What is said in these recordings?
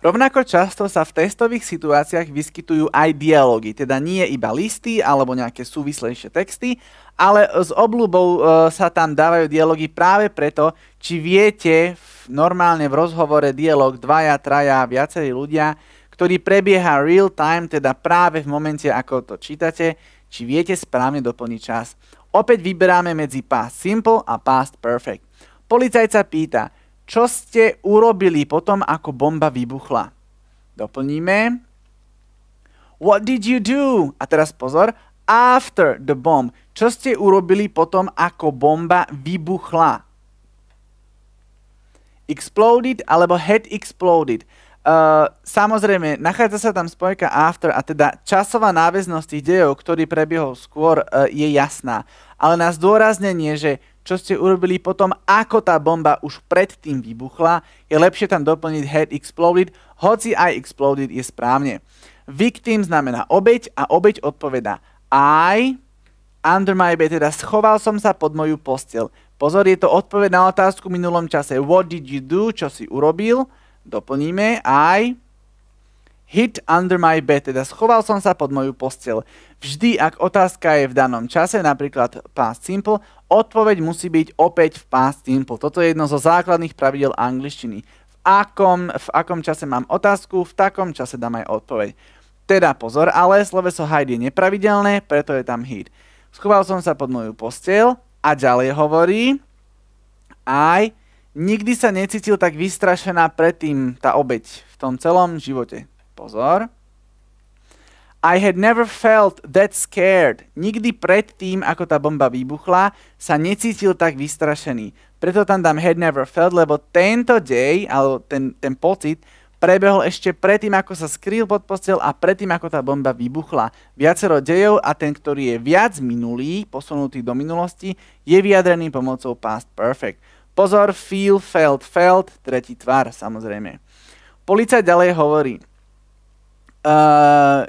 Rovnako často sa v testových situáciách vyskytujú aj dialógy, teda nie iba listy alebo nejaké súvislejšie texty, ale s oblúbou e, sa tam dávajú dialógy práve preto, či viete v, normálne v rozhovore dialóg dvaja, traja, viacerí ľudia, ktorý prebieha real time, teda práve v momente, ako to čítate, či viete správne doplniť čas. Opäť vyberáme medzi past simple a past perfect. Policajca pýta – čo ste urobili potom, ako bomba vybuchla? Doplníme. What did you do? A teraz pozor. After the bomb. Čo ste urobili potom, ako bomba vybuchla? Exploded alebo had exploded. Eh, samozrejme, nachádza sa tam spojka after a teda časová náväznosť tých dejov, ktorý prebiehol skôr, uh, je jasná. Ale na zdôraznenie, že čo ste urobili potom, ako tá bomba už predtým vybuchla, je lepšie tam doplniť head exploded, hoci aj exploded je správne. Victim znamená obeď a obeď odpoveda I under my bed, teda schoval som sa pod moju postel. Pozor, je to odpoveď na otázku v minulom čase. What did you do? Čo si urobil? doplníme aj Hit under my bed, teda schoval som sa pod moju postel. Vždy, ak otázka je v danom čase, napríklad past simple, odpoveď musí byť opäť v past simple. Toto je jedno zo základných pravidel angličtiny. V akom, v akom čase mám otázku, v takom čase dám aj odpoveď. Teda pozor, ale sloveso hide je nepravidelné, preto je tam hit. Schoval som sa pod moju postel a ďalej hovorí I Nikdy sa necítil tak vystrašená predtým tá obeď v tom celom živote. Pozor. I had never felt that scared. Nikdy predtým, ako tá bomba vybuchla, sa necítil tak vystrašený. Preto tam dám had never felt, lebo tento dej, alebo ten, ten pocit, prebehol ešte predtým, ako sa skrýl pod postel a predtým, ako tá bomba vybuchla. Viacero dejov a ten, ktorý je viac minulý, posunutý do minulosti, je vyjadrený pomocou past perfect. Pozor, feel, felt, felt, tretí tvar, samozrejme. Policajt ďalej hovorí. Uh, ehm,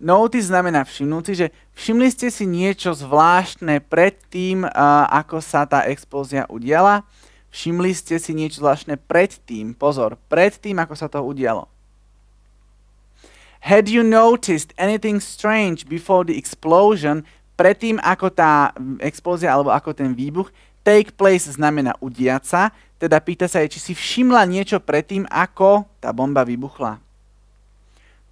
notice znamená všimnúci, že všimli ste si niečo zvláštne pred tým, uh, eh, ako sa tá explózia udiala. Všimli ste si niečo zvláštne pred tým, pozor, pred tým, ako sa to udialo. Had you noticed anything strange before the explosion, predtým, ako tá mm, explózia alebo ako ten výbuch, Take place znamená udiať sa, teda pýta sa jej, či si všimla niečo predtým, ako tá bomba vybuchla.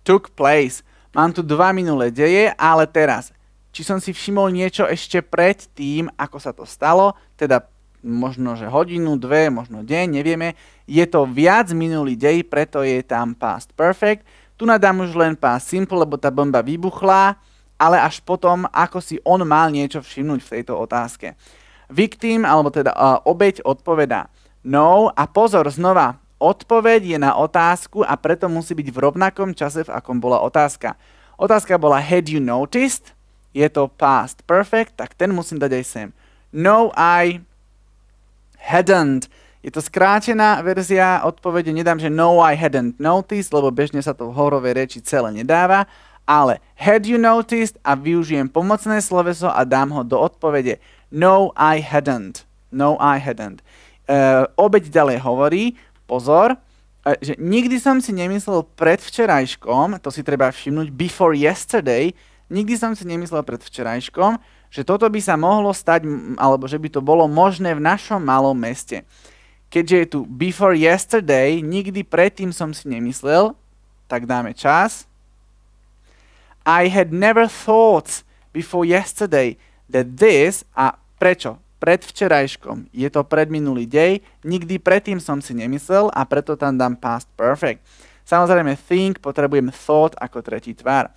Took place. Mám tu dva minulé deje, ale teraz. Či som si všimol niečo ešte pred tým, ako sa to stalo, teda možno, že hodinu, dve, možno deň, nevieme. Je to viac minulý dej, preto je tam past perfect. Tu nadám už len past simple, lebo tá bomba vybuchla, ale až potom, ako si on mal niečo všimnúť v tejto otázke. Victim, alebo teda uh, obeď odpoveda no a pozor znova, odpoveď je na otázku a preto musí byť v rovnakom čase, v akom bola otázka. Otázka bola had you noticed, je to past perfect, tak ten musím dať aj sem. No, I hadn't. Je to skrátená verzia odpovede, nedám, že no, I hadn't noticed, lebo bežne sa to v horovej reči celé nedáva, ale had you noticed a využijem pomocné sloveso a dám ho do odpovede. No, I hadn't. No, I hadn't. Uh, obeď ďalej hovorí, pozor, uh, že nikdy som si nemyslel pred včerajškom, to si treba všimnúť, before yesterday, nikdy som si nemyslel pred včerajškom, že toto by sa mohlo stať, alebo že by to bolo možné v našom malom meste. Keďže je tu before yesterday, nikdy predtým som si nemyslel, tak dáme čas. I had never thought before yesterday that this, a prečo? Pred včerajškom. Je to predminulý dej, nikdy predtým som si nemyslel a preto tam dám past perfect. Samozrejme think, potrebujem thought ako tretí tvar.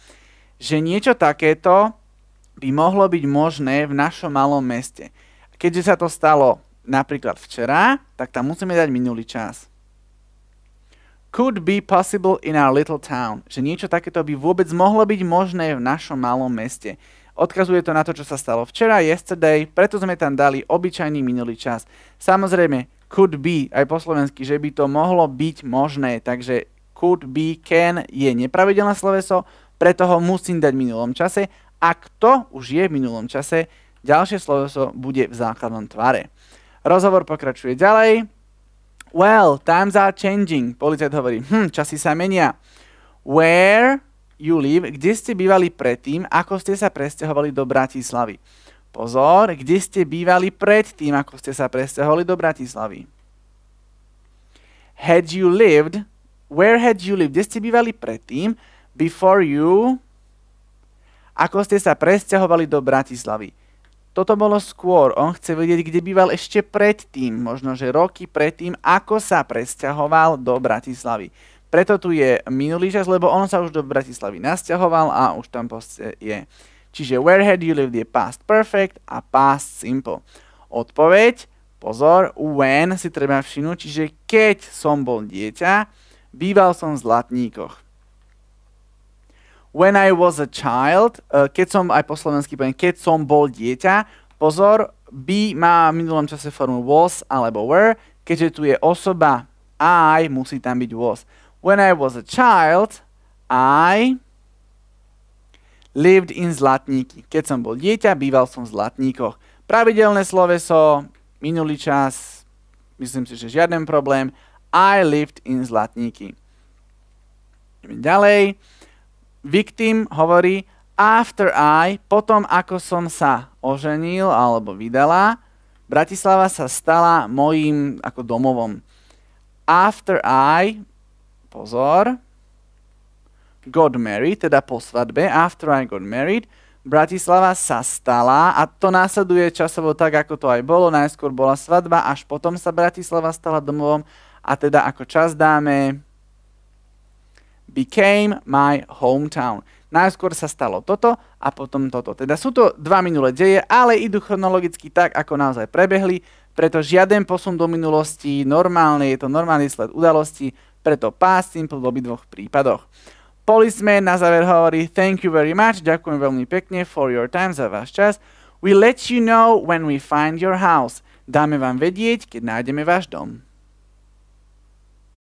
Že niečo takéto by mohlo byť možné v našom malom meste. Keďže sa to stalo napríklad včera, tak tam musíme dať minulý čas could be possible in our little town. Že niečo takéto by vôbec mohlo byť možné v našom malom meste. Odkazuje to na to, čo sa stalo včera, yesterday, preto sme tam dali obyčajný minulý čas. Samozrejme, could be, aj po slovensky, že by to mohlo byť možné, takže could be, can je nepravidelné sloveso, preto ho musím dať v minulom čase a kto už je v minulom čase, ďalšie sloveso bude v základnom tvare. Rozhovor pokračuje ďalej. Well, times are changing. Policajt hovorí, hm, časy sa menia. Where you live, kde ste bývali predtým, ako ste sa presťahovali do Bratislavy. Pozor, kde ste bývali predtým, ako ste sa presťahovali do Bratislavy. Had you lived, where had you lived, kde ste bývali predtým, before you, ako ste sa presťahovali do Bratislavy. Toto bolo skôr, on chce vedieť, kde býval ešte predtým, možno že roky predtým, ako sa presťahoval do Bratislavy. Preto tu je minulý čas, lebo on sa už do Bratislavy nasťahoval a už tam proste je. Čiže where had you lived je past perfect a past simple. Odpoveď, pozor, when si treba všimnúť, čiže keď som bol dieťa, býval som v Zlatníkoch when I was a child, uh, keď som, aj po slovensky poviem, keď som bol dieťa, pozor, be má v minulom čase formu was alebo were, keďže tu je osoba I, musí tam byť was. When I was a child, I lived in Zlatníky. Keď som bol dieťa, býval som v Zlatníkoch. Pravidelné sloveso, minulý čas, myslím si, že žiaden problém. I lived in Zlatníky. ďalej victim hovorí after I, potom ako som sa oženil alebo vydala, Bratislava sa stala mojím ako domovom. After I, pozor, got married, teda po svadbe, after I got married, Bratislava sa stala a to následuje časovo tak, ako to aj bolo. Najskôr bola svadba, až potom sa Bratislava stala domovom a teda ako čas dáme became my hometown. Najskôr sa stalo toto a potom toto. Teda sú to dva minulé deje, ale idú chronologicky tak, ako naozaj prebehli, preto žiaden posun do minulosti, normálne je to normálny sled udalosti, preto past simple v obidvoch prípadoch. Policeman na záver hovorí Thank you very much, ďakujem veľmi pekne for your time, za váš čas. We let you know when we find your house. Dáme vám vedieť, keď nájdeme váš dom.